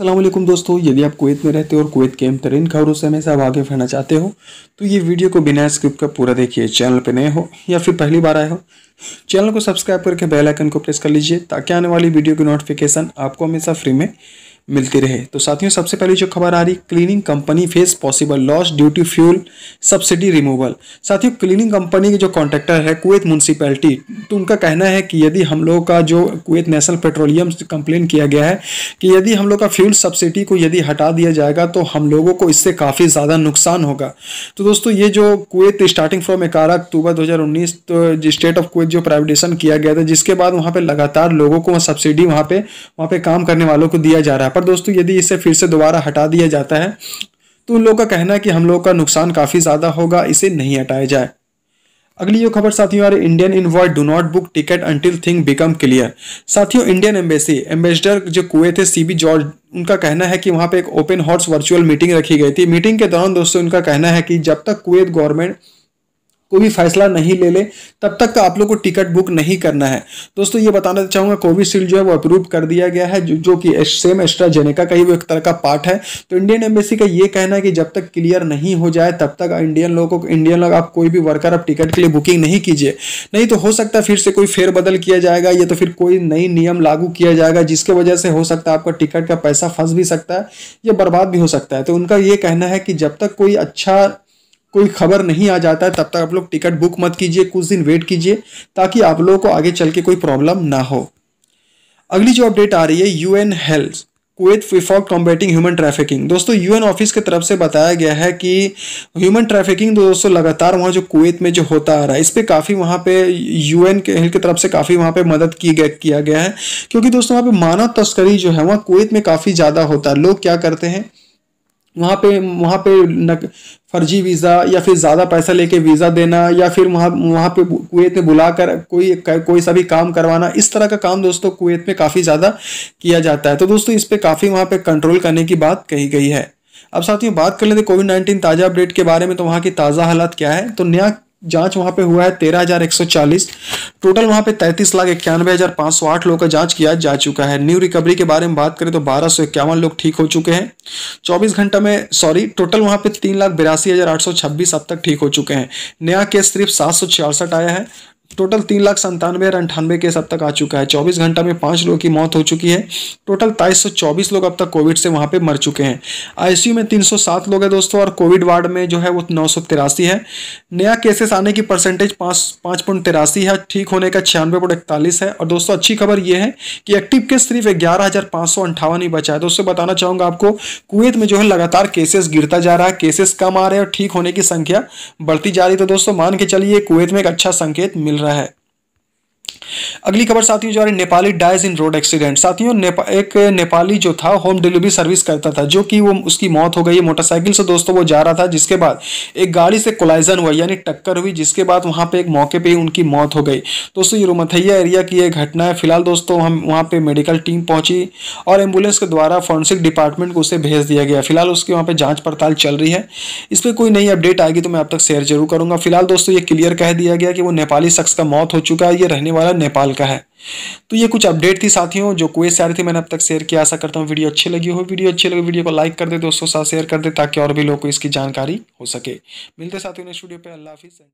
असलम दोस्तों यदि आप कुवैत में रहते हो और कुवैत के तरीन खबरों से हमेशा आगे बढ़ना चाहते हो तो ये वीडियो को बिना स्क्रिप्ट का पूरा देखिए चैनल पर नए हो या फिर पहली बार आए हो चैनल को सब्सक्राइब करके बेल आइकन को प्रेस कर लीजिए ताकि आने वाली वीडियो की नोटिफिकेशन आपको हमेशा फ्री में मिलती रहे तो साथियों सबसे पहले जो खबर आ रही cleaning company face possible loss due to fuel subsidy removal साथियों क्लीनिंग कंपनी के जो कॉन्ट्रैक्टर है कुवैत म्यूनसिपैलिटी तो उनका कहना है कि यदि हम लोगों का जो कुवैत नेशनल पेट्रोलियम कंप्लेन किया गया है कि यदि हम लोग का फ्यूल सब्सिडी को यदि हटा दिया जाएगा तो हम लोगों को इससे काफ़ी ज़्यादा नुकसान होगा तो दोस्तों ये जो कुवैत स्टार्टिंग फ्रॉम ग्यारह अक्टूबर दो तो स्टेट ऑफ कुवैत जो प्राइवेटेशन किया गया था जिसके बाद वहाँ पर लगातार लोगों को सब्सिडी वहाँ पर वहाँ पर काम करने वालों को दिया जा रहा है पर दोस्तों यदि इसे फिर से दोबारा हटा दिया जाता है तो उन लोगों का कहना है कि हम लोगों का नुकसान काफ़ी ज़्यादा होगा इसे नहीं हटाया जाए अगली जो खबर साथियों आ रही Indian envoy do not book ticket until thing become clear साथियों इंडियन एम्बेसी एम्बेसडर जो कुए थे सीबी जॉर्ज उनका कहना है कि वहां पे एक ओपन हॉर्स वर्चुअल मीटिंग रखी गई थी मीटिंग के दौरान दोस्तों उनका कहना है कि जब तक कुएत गवर्नमेंट कोई भी फैसला नहीं ले ले तब तक तो आप लोग को टिकट बुक नहीं करना है दोस्तों ये बताना चाहूँगा कोविशील्ड जो है वो अप्रूव कर दिया गया है जो, जो कि सेम एस्ट्राजेनेका का ही वो एक तरह का पार्ट है तो इंडियन एम्बेसी का ये कहना है कि जब तक क्लियर नहीं हो जाए तब तक इंडियन लोगों को इंडियन लोग आप कोई भी वर्कर आप टिकट के लिए बुकिंग नहीं कीजिए नहीं तो हो सकता है फिर से कोई फेरबदल किया जाएगा या तो फिर कोई नई नियम लागू किया जाएगा जिसके वजह से हो सकता है आपका टिकट का पैसा फंस भी सकता है या बर्बाद भी हो सकता है तो उनका ये कहना है कि जब तक कोई अच्छा कोई खबर नहीं आ जाता है तब तक आप लोग टिकट बुक मत कीजिए कुछ दिन वेट कीजिए ताकि आप लोगों को आगे चल के कोई प्रॉब्लम ना हो अगली जो अपडेट आ रही है यू एन हेल्थ कुवैत विफॉर कॉम्बेटिंग ह्यूमन ट्रैफिकिंग दोस्तों यूएन ऑफिस की तरफ से बताया गया है कि ह्यूमन ट्रैफिकिंग तो दोस्तों लगातार वहाँ जो कुवैत में जो होता आ रहा है इस पर काफ़ी वहाँ पे यूएन के की तरफ से काफ़ी वहाँ पे मदद की गया किया गया है क्योंकि दोस्तों वहाँ पे मानव तस्करी जो है वहाँ कुवैत में काफ़ी ज़्यादा होता है लोग क्या करते हैं वहाँ पे वहाँ पे नक, फर्जी वीज़ा या फिर ज़्यादा पैसा लेके वीज़ा देना या फिर वहाँ वहाँ पे कुवैत में बुलाकर कोई कोई भी काम करवाना इस तरह का काम दोस्तों कुवैत में काफ़ी ज़्यादा किया जाता है तो दोस्तों इस पर काफ़ी वहाँ पे कंट्रोल करने की बात कही गई है अब साथियों बात कर लेते कोविड नाइन्टीन ताज़ा अपडेट के बारे में तो वहाँ की ताज़ा हालात क्या है तो नया जांच वहां पे हुआ है तेरह हजार एक सौ चालीस टोटल वहां पे तैतीस लाख इक्यानवे हजार पांच सौ आठ लोगों का जांच किया जा चुका है न्यू रिकवरी के बारे में बात करें तो बारह सौ इक्यावन लोग ठीक हो चुके हैं चौबीस घंटा में सॉरी टोटल वहां पे तीन लाख बिरासी हजार आठ सौ छब्बीस अब तक ठीक हो चुके हैं नया केस सिर्फ सात सौ छियासठ आया है टोटल तीन लाख संतानवे हज़ार अंठानवे केस अब तक आ चुका है चौबीस घंटा में पांच लोगों की मौत हो चुकी है टोटल ताईस सौ चौबीस लोग अब तक कोविड से वहां पे मर चुके हैं आईसीयू में तीन सौ सात लोग हैं दोस्तों और कोविड वार्ड में जो है वो नौ सौ तिरासी है नया केसेस आने की परसेंटेज पाँच पाँच पॉइंट तिरासी है ठीक होने का छियानवे पॉइंट इकतालीस है और दोस्तों अच्छी खबर यह है कि एक्टिव केस सिर्फ ग्यारह हज़ार पांच सौ अंठावन ही बचा है दोस्तों बताना चाहूँगा आपको कुवैत में जो है लगातार केसेस गिरता जा रहा है केसेस कम आ रहे हैं और ठीक होने की संख्या बढ़ती जा रही है तो दोस्तों मान के चलिए कुवैत में एक अच्छा संकेत मिल रहा है अगली खबर साथियों जो आ रही Nepali dies in road accident साथियों नेपा, एक नेपाली जो था होम डिलीवरी सर्विस करता था जो कि वो उसकी मौत हो गई मोटरसाइकिल से दोस्तों वो जा रहा था जिसके बाद एक गाड़ी से कोलाइजन हुआ यानी टक्कर हुई जिसके बाद वहाँ पे एक मौके पर ही उनकी मौत हो गई दोस्तों ये रोमथैया एरिया की एक घटना है फिलहाल दोस्तों हम वहाँ पर मेडिकल टीम पहुँची और एम्बुलेंस के द्वारा फॉरेंसिक डिपार्टमेंट को उसे भेज दिया गया फिलहाल उसकी वहाँ पर जाँच पड़ताल चल रही है इस पर कोई नई अपडेट आएगी तो मैं अब तक शेयर जरूर करूँगा फिलहाल दोस्तों ये क्लियर कह दिया गया कि वो नेपाली शख्स का मौत हो चुका है ये रहने वाला नेपाल का है तो ये कुछ अपडेट थी साथियों जो क्वेश्चन सारे थे मैंने अब तक शेयर किया आशा करता हूँ वीडियो अच्छी लगी हो वीडियो अच्छी लगी वीडियो को लाइक कर दे दोस्तों साथ शेयर कर दे ताकि और भी लोगों को इसकी जानकारी हो सके मिलते साथियों ने स्टूडियो पर अल्लाह हाफिज़